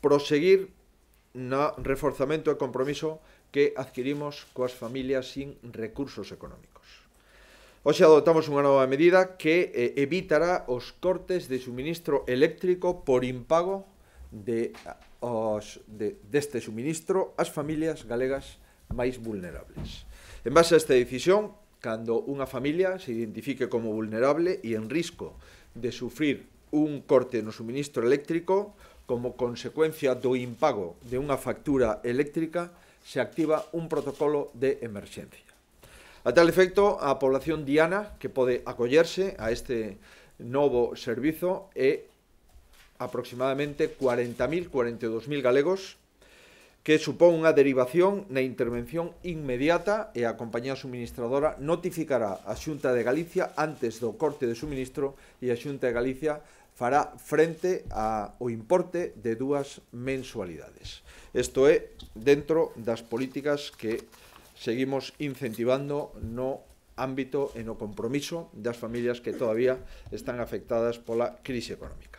proseguir no reforzamento e compromiso que adquirimos coas familias sin recursos económicos. Hoxe adoptamos unha nova medida que eh, evitará os cortes de suministro eléctrico por impago de os, de, deste suministro ás familias galegas máis vulnerables. En base a esta decisión, cando unha familia se identifique como vulnerable e en risco de sufrir un corte no suministro eléctrico, como consecuencia do impago de unha factura eléctrica, se activa un protocolo de emerxencia. A tal efecto, a población diana que pode acollerse a este novo servizo é aproximadamente 40.000, 42.000 galegos que supón unha derivación na intervención inmediata e a compañía suministradora notificará a Xunta de Galicia antes do corte de suministro e a Xunta de Galicia fará frente ao importe de dúas mensualidades. Isto é dentro das políticas que seguimos incentivando no ámbito e no compromiso das familias que todavía están afectadas pola crise económica.